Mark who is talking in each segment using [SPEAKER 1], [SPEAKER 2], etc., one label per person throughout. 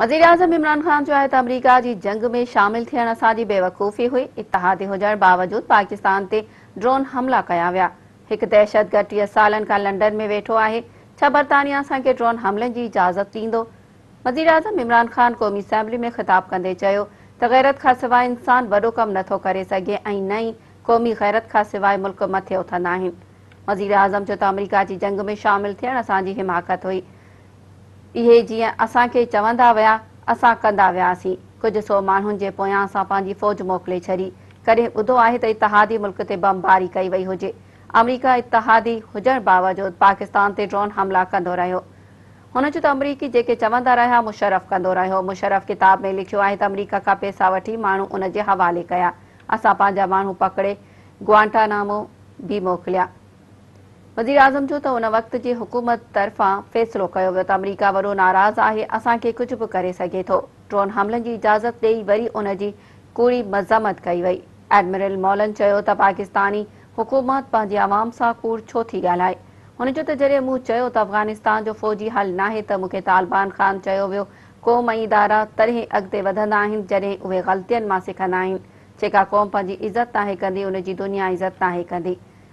[SPEAKER 1] वजीर वज़ीराज़म इमरान ख़ान चयो आहे अमरीका की जंग में शामिल थियण असि बेवकूफी हुई इतिहादी बावजूद पाकिस्तान से ड्रोन हमला कया विया एक दहशत घटीह साल खां लंडन में वेठो है बरतानिया असा के ड्रोन हमलन की इजाजत दी वजीर वज़ीराज़म इमरान ख़ान क़ौमी असेंबली में ख़िताब कदे ग़ैरत का सवाइ इंसान वो कम नो कर सघे नई क़ौमी गैरत का सवाइ मुल्क मथे उथंदा वजीर वज़ीराज़म चयो त अमरीका की जंग में शामिल थियण असि हिमाकत हुई इहे जीअं असांखे चवंदा विया असां कंदा वियासीं कुझु सौ माण्हुनि जे पोयां असां पंहिंजी फ़ौज मोकिले छॾी कॾहिं ॿुधो आहे त इतिहादी मुल्क ते बमबारी कई वई हुजे अमरीका इतिहादी हुजण बावजूद पाकिस्तान ते ड्रोन हमला कंदो रहियो हुन चयो त अमरीकी जेके चवंदा रहिया मुशरफ कंदो रहियो मुशरफ़ किताब में लिखियो आहे त अमरीका खां पैसा वठी माण्हू उन जे हवाले कया असां पंहिंजा माण्हू पकड़े ग्वांटानामो बि मोकिलिया वज़ीर आज़म जो त हुन वक़्त जी हुकूमत तरफ़ां फ़ैसिलो कयो वियो त अमरीका वॾो नाराज़ आहे असांखे कुझु बि करे सघे थो ड्रोन हमलनि जी इजाज़त ॾेई वरी उन जी कूड़ी मज़मत कई वई एडमिरल मोलन चयो त पाकिस्तानी हुकूमत पंहिंजी आवाम सां कूड़ छो थी ॻाल्हाए हुन जो त जॾहिं मूं चयो त अफगानिस्तान जो फ़ौजी हल नाहे त मूंखे तालिबान ख़ान चयो वियो क़ौम ऐं इदारा तॾहिं अॻिते वधंदा आहिनि जॾहिं उहे ग़लतियुनि मां सिखंदा आहिनि जेका क़ौम पंहिंजी इज़त नाहे कंदी उन जी दुनिया इज़त नाहे कंदी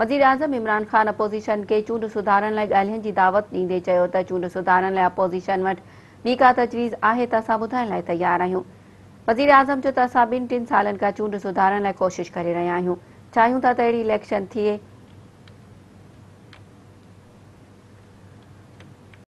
[SPEAKER 1] वजीर आजम इमरान ख़ान अपोजिशन के चूंड सुधारण लाइ ॻाल्हियुनि जी दावत ॾींदे चयो त चूंड सुधारण लाइ अपोज़िशन वटि ॿी का तजवीज़ आहे त असां ॿुधाइण लाइ तयार आहियूं वज़ीर आज़म चयो त असां ॿिनि टिनि सालनि खां चूंड सुधारण लाइ कोशिश करे रहिया आहियूं चाहियूं था त अहिड़ी इलेक्शन थिए